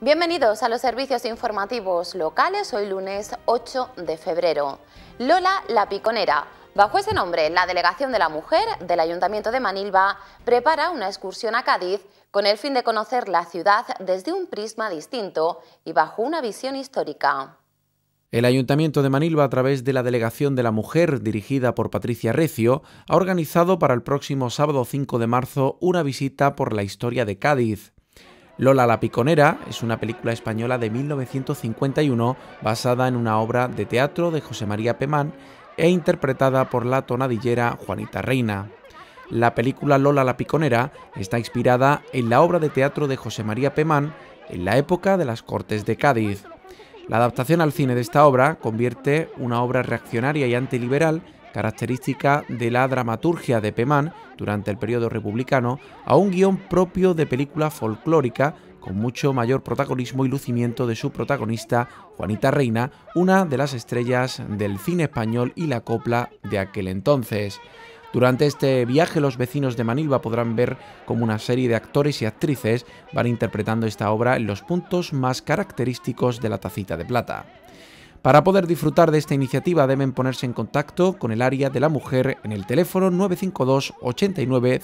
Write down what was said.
Bienvenidos a los servicios informativos locales, hoy lunes 8 de febrero. Lola la Piconera. Bajo ese nombre, la Delegación de la Mujer del Ayuntamiento de Manilva prepara una excursión a Cádiz con el fin de conocer la ciudad desde un prisma distinto y bajo una visión histórica. El Ayuntamiento de Manilva, a través de la Delegación de la Mujer, dirigida por Patricia Recio, ha organizado para el próximo sábado 5 de marzo una visita por la historia de Cádiz. Lola la Piconera es una película española de 1951 basada en una obra de teatro de José María Pemán e interpretada por la tonadillera Juanita Reina. La película Lola la Piconera está inspirada en la obra de teatro de José María Pemán en la época de las Cortes de Cádiz. La adaptación al cine de esta obra convierte una obra reaccionaria y antiliberal característica de la dramaturgia de Pemán durante el periodo republicano, a un guión propio de película folclórica con mucho mayor protagonismo y lucimiento de su protagonista, Juanita Reina, una de las estrellas del cine español y la copla de aquel entonces. Durante este viaje los vecinos de Manilva podrán ver cómo una serie de actores y actrices van interpretando esta obra en los puntos más característicos de la tacita de plata. Para poder disfrutar de esta iniciativa deben ponerse en contacto con el área de la mujer en el teléfono 952 89